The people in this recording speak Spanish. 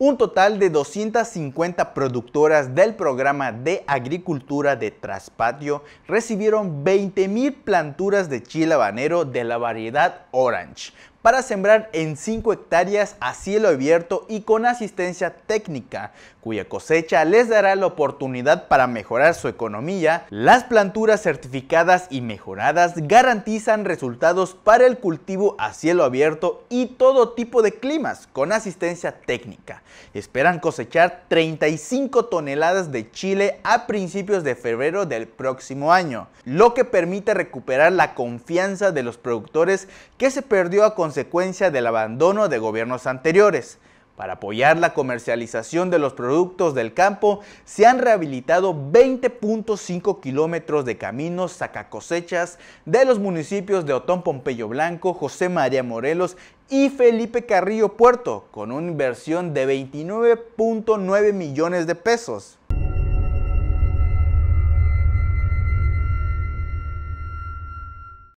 Un total de 250 productoras del programa de agricultura de traspatio recibieron 20.000 planturas de chile habanero de la variedad Orange para sembrar en 5 hectáreas a cielo abierto y con asistencia técnica, cuya cosecha les dará la oportunidad para mejorar su economía. Las planturas certificadas y mejoradas garantizan resultados para el cultivo a cielo abierto y todo tipo de climas con asistencia técnica. Esperan cosechar 35 toneladas de chile a principios de febrero del próximo año, lo que permite recuperar la confianza de los productores que se perdió a consecuencia del abandono de gobiernos anteriores. Para apoyar la comercialización de los productos del campo, se han rehabilitado 20.5 kilómetros de caminos sacacosechas de los municipios de Otón Pompeyo Blanco, José María Morelos y Felipe Carrillo Puerto, con una inversión de 29.9 millones de pesos.